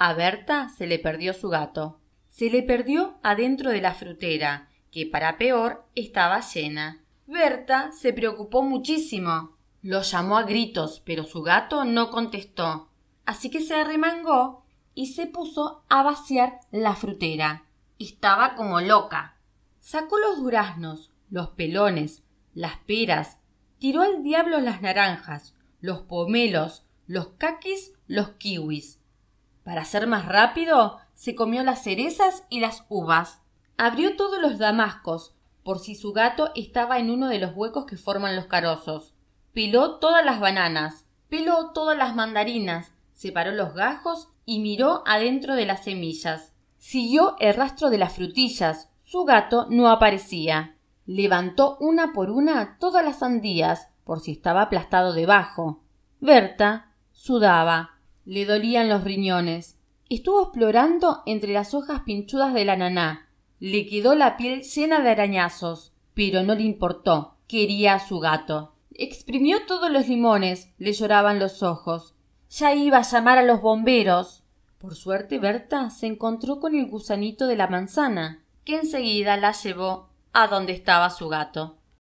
A Berta se le perdió su gato. Se le perdió adentro de la frutera, que para peor estaba llena. Berta se preocupó muchísimo. Lo llamó a gritos, pero su gato no contestó. Así que se arremangó y se puso a vaciar la frutera. Estaba como loca. Sacó los duraznos, los pelones, las peras, tiró al diablo las naranjas, los pomelos, los caquis, los kiwis para ser más rápido, se comió las cerezas y las uvas. Abrió todos los damascos, por si su gato estaba en uno de los huecos que forman los carozos. Peló todas las bananas, peló todas las mandarinas, separó los gajos y miró adentro de las semillas. Siguió el rastro de las frutillas. Su gato no aparecía. Levantó una por una todas las sandías, por si estaba aplastado debajo. Berta sudaba. Le dolían los riñones. Estuvo explorando entre las hojas pinchudas la ananá. Le quedó la piel llena de arañazos, pero no le importó. Quería a su gato. Exprimió todos los limones, le lloraban los ojos. Ya iba a llamar a los bomberos. Por suerte, Berta se encontró con el gusanito de la manzana, que enseguida la llevó a donde estaba su gato.